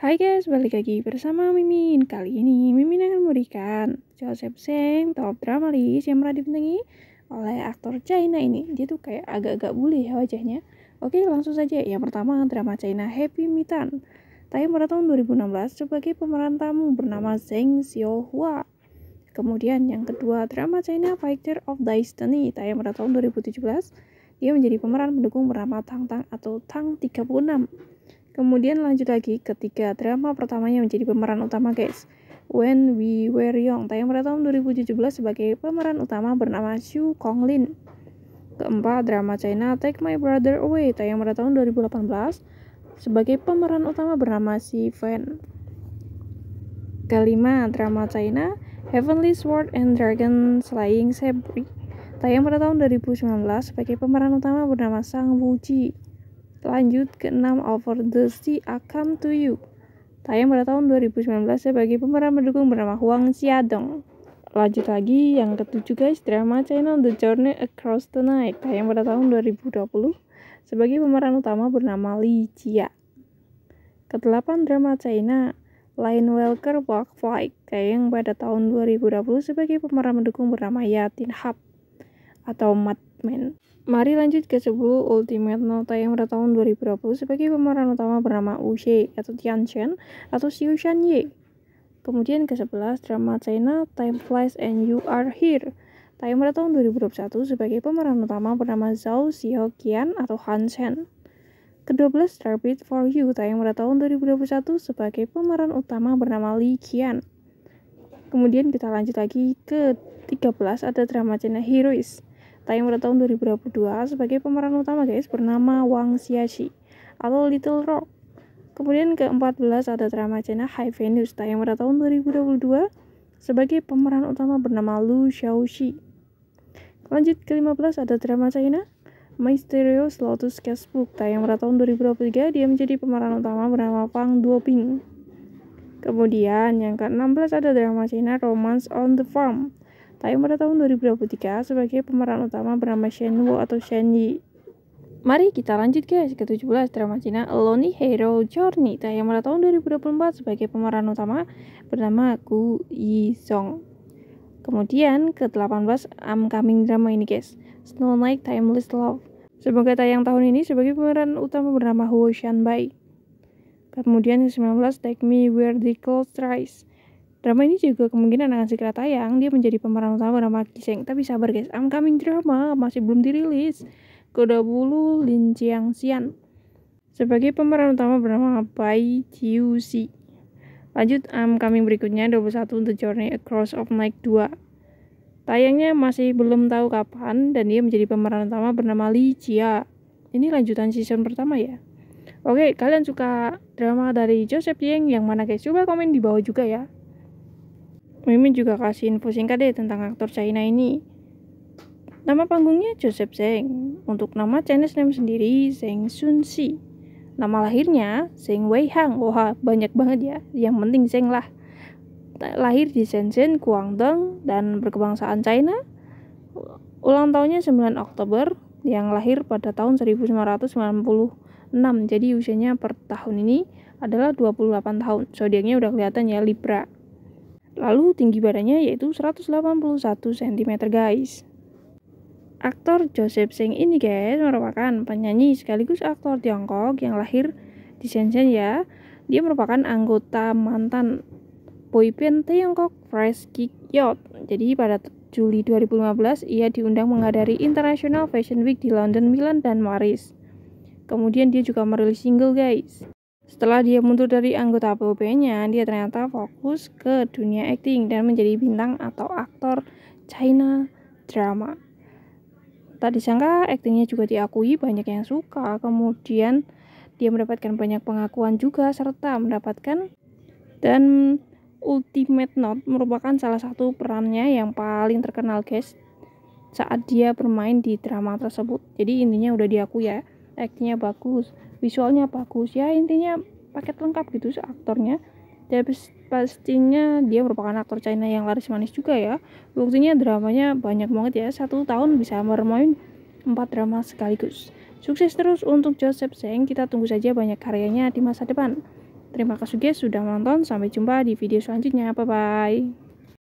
Hai guys, balik lagi bersama Mimin. Kali ini Mimin akan memberikan Joseph Seng top drama list yang pernah dibintangi oleh aktor China ini. Dia tuh kayak agak-agak bule ya wajahnya. Oke, langsung saja. Yang pertama drama China Happy Mitan. Tayang pada tahun 2016 sebagai pemeran tamu bernama Zheng Xiaohua. Kemudian yang kedua drama China Fighter of Destiny tayang pada tahun 2017. Dia menjadi pemeran pendukung bernama Tang Tang atau Tang 36. Kemudian lanjut lagi ketika drama pertamanya menjadi pemeran utama guys. When We Were Young tayang pada tahun 2017 sebagai pemeran utama bernama Xu Konglin. Keempat, drama China Take My Brother Away tayang pada tahun 2018 sebagai pemeran utama bernama Si Fan. Kelima, drama China Heavenly Sword and Dragon Slaying Sabri tayang pada tahun 2019 sebagai pemeran utama bernama Sang Wuji. Lanjut ke 6 Over the Sea I Come to You. Tayang pada tahun 2019 sebagai ya, pemeran mendukung bernama Huang Xiaodong. Lanjut lagi yang ketujuh guys, drama channel The Journey Across the Night. Tayang pada tahun 2020 sebagai pemeran utama bernama Li Jia. Kedelapan drama China Lion Walker Walk Flight tayang pada tahun 2020 sebagai pemeran mendukung bernama Yatin Hap atau Mat Batman. Mari lanjut ke 10 Ultimate Nota yang pada tahun 2020 sebagai pemeran utama bernama Wu Xie atau Tian Shen atau Xiu Shan Ye. Kemudian ke-11 drama China Time Flies and You Are Here. Tayang pada tahun 2021 sebagai pemeran utama bernama Zhao Xiao atau Han Shen. Ke-12 Starbeat for You tayang pada tahun 2021 sebagai pemeran utama bernama Li Qian. Kemudian kita lanjut lagi ke 13 ada drama China Heroes tayang pada tahun 2022 sebagai pemeran utama guys bernama Wang Xiaxi atau Little Rock. Kemudian ke-14 ada drama China High Venus tayang pada tahun 2022 sebagai pemeran utama bernama Lu Xiaoxi. Lanjut ke-15 ada drama China Mysterious Lotus Casebook tayang pada tahun 2023 dia menjadi pemeran utama bernama Pang Duoping. Kemudian yang ke-16 ada drama China Romance on the Farm tayang pada tahun 2023 sebagai pemeran utama bernama Shen Wu atau Shen Yi. Mari kita lanjut guys ke 17 drama Cina Lonely Hero Journey tayang pada tahun 2024 sebagai pemeran utama bernama Gu Yi Song. Kemudian ke-18 Coming drama ini guys, Snow Night Timeless Love. Semoga tayang tahun ini sebagai pemeran utama bernama Huo Shanbai. Kemudian ke 19 Take Me Where the Cold Rise. Drama ini juga kemungkinan akan segera tayang. Dia menjadi pemeran utama bernama Kiseng. Tapi sabar guys, I'm coming drama masih belum dirilis. Kuda Bulu Lin Chiang Xian sebagai pemeran utama bernama Bai Jiu Si. Lanjut I'm coming berikutnya 21 untuk Journey Across of Night 2. Tayangnya masih belum tahu kapan dan dia menjadi pemeran utama bernama Li Jia. Ini lanjutan season pertama ya. Oke, kalian suka drama dari Joseph Yang yang mana guys? Coba komen di bawah juga ya. Mimin juga kasih info singkat deh tentang aktor China ini. Nama panggungnya Joseph Zeng. Untuk nama Chinese name sendiri Zeng Si. Nama lahirnya Zeng Wei Hang. Wah, banyak banget ya. Yang penting Zeng lah. Lahir di Shenzhen, Guangdong dan berkebangsaan China. Ulang tahunnya 9 Oktober yang lahir pada tahun 1996. Jadi usianya per tahun ini adalah 28 tahun. Zodiaknya udah kelihatan ya Libra. Lalu tinggi badannya yaitu 181 cm guys. Aktor Joseph Seng ini guys merupakan penyanyi sekaligus aktor Tiongkok yang lahir di Shenzhen ya. Dia merupakan anggota mantan boyband Tiongkok Fresh Kick Yacht. Jadi pada Juli 2015 ia diundang menghadiri International Fashion Week di London, Milan, dan Paris. Kemudian dia juga merilis single guys. Setelah dia mundur dari anggota BOB-nya, dia ternyata fokus ke dunia akting dan menjadi bintang atau aktor China drama. Tak disangka, aktingnya juga diakui banyak yang suka. Kemudian, dia mendapatkan banyak pengakuan juga serta mendapatkan dan Ultimate note merupakan salah satu perannya yang paling terkenal, guys. Saat dia bermain di drama tersebut. Jadi intinya udah diakui ya, aktingnya bagus, visualnya bagus ya intinya paket lengkap gitu aktornya dan ya, pastinya dia merupakan aktor China yang laris manis juga ya buktinya dramanya banyak banget ya satu tahun bisa bermain empat drama sekaligus sukses terus untuk Joseph Seng kita tunggu saja banyak karyanya di masa depan terima kasih guys sudah menonton sampai jumpa di video selanjutnya bye bye